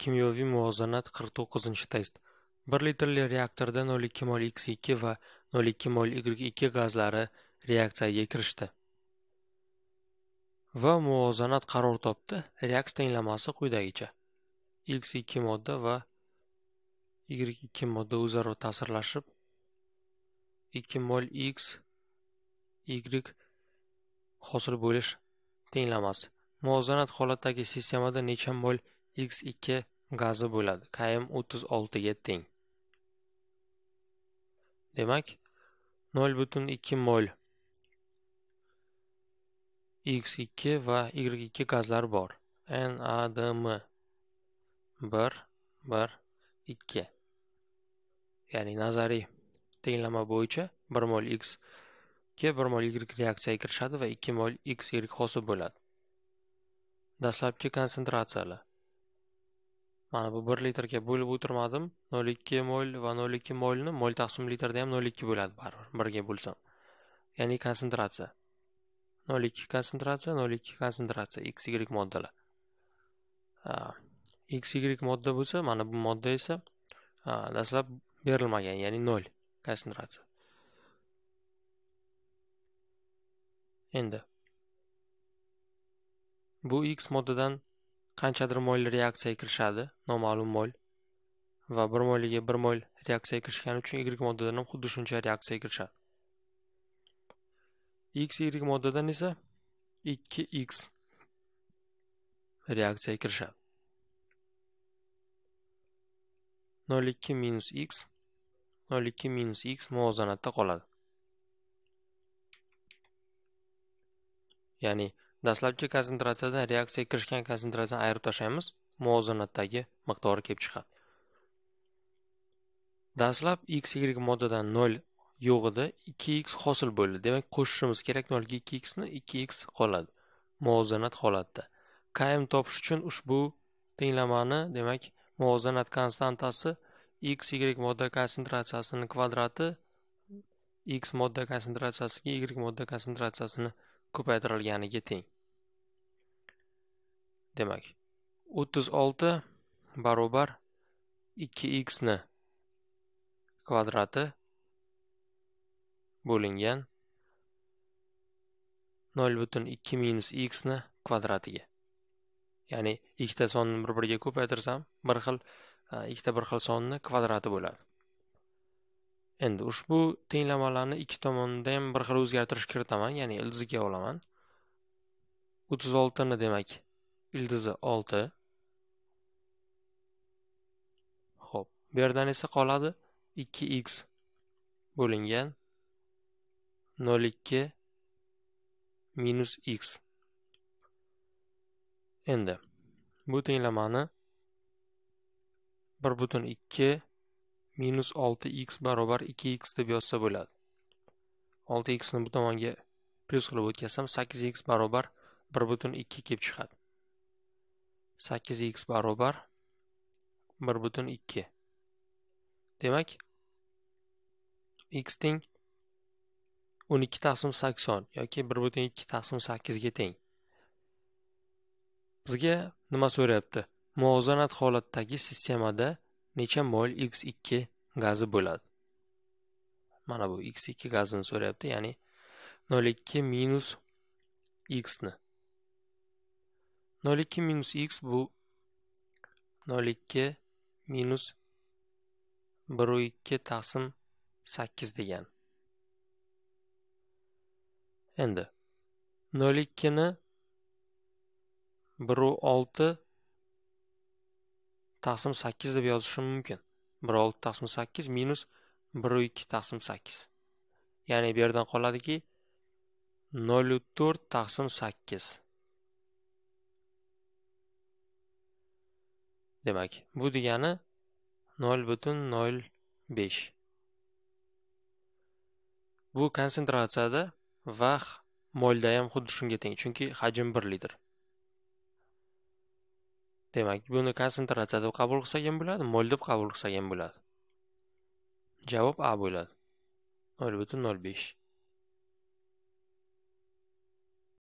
kimyoviy muvozanat 49 test 1 litrli reaktorda 0,2x2 va 0,2y2 gazlari reaksiyaga kirishdi va muvozanat qaror topdi reaksiya tenglamasi quyidagicha x2 modda va y2 modda o'zaro ta'sirlashib 2 mol x y hosil bo'lish tenglamasi muvozanat holatdagi sistemada necha mol x2 gazi bo'ladi km 36 ga teng demak 0,2 mol x2 va y2 gazlar bor nadm 1 1 2 ya'ni nazariy tenglama bo'yicha 1 mol x 2 1 mol y reaksiyaga kirishadi va 2 mol x y hosil bo'ladi dastlabki konsentratsiyalar mana bu bir litrga bo'lib o'tirmadim nol ikki mol va nol ikki molni mol taqsim litrda ham nol ikki bo'ladi baribir birga bo'lsam ya'ni konsentratsiya nol ikki konsentratsiya nol ikki konsentratsiya x y moddalar x y modda bo'lsa mana bu modda esa dastlab berilmagan ya'ni nol konsentratsiya endi bu x moddadan qanchadir mo'l reaksiyaga kirishadi noma'lum mo'l va bir mo'liga bir mo'l reaksiyaga kirishgani uchun y moddadan ham xuddi shuncha reaksiyaga kirishadi x y moddadan esa 2x reaksiyaga kirishadi 0,2 minus x 0,2 minus x muvozanatda qoladi ya'ni dastlabki konsentratsiyadan reaksiyaga kirishgan konsentratsiyani ayirib tashlaymiz muvozanatdagi miqdori kelib chiqadi dastlab x y moddadan 0 yo'q edi 2x hosil bo'ldi demak qo'shishimiz kerak 0 ga 2x ni 2x qoladi muvozanat holatda km topish uchun ushbu tenglamani demak muvozanat konstantasi x y modda konsentratsiyasini kvadrati x modda konsentratsiyasiga y modda konsentratsiyasini ko'paytirilganiga teng demak 36 barobar 2x ni kvadrati bo'lingan 0.2 minus x ni kvadratiga ya'ni ikkita sonni bir biriga ko'paytirsam bir xil e, ikkita bir xil sonni kvadrati bo'ladi Endi ushbu tenglamalarni ikki tomonida ham bir xil o'zgartirish kiritaman, ya'ni ildiziga olaman. 36 ni demak, ildizi 6. Xo'p, bu yerdan esa qoladi 2x bo'lingan 0,2 minus x. Endi bu tenglamani 1.2 minus 6x barobar 2x deb yozsa bo'ladi 6x ni bu tomonga plus qilib o'tkazsam 8x barobar 1 butun 2 kelib chiqadi 8x barobar 1 butun 2 demak x teng 12 taqsim 80 yoki 1 butun 2 taqsim 8 ga teng bizga nima so'rayapti muvozanat holatdagi sistemada necha mol x2 gazi bo'ladi mana bu x2 gazini so'rayapti ya'ni 0,2 minus x ni 0,2 minus x bu 0,2 minus 1,2 taqsim 8 degan endi 0,2 ni 1,6 taqsim 8 deb yozishim mumkin 16 taqsim 8 minus 12 taqsim 8 ya'ni bu yerdan qoladiki 04 taqsim 8 demak bu degani 0.05 bu konsentratsiyada va molda ham xuddi shunga teng chunki hajm 1 litr demak buni konsentratsiya deb qabul qilsak ham bo'ladi mol deb qabul qilsak ham bo'ladi javob a bo'ladi nol butun nol besh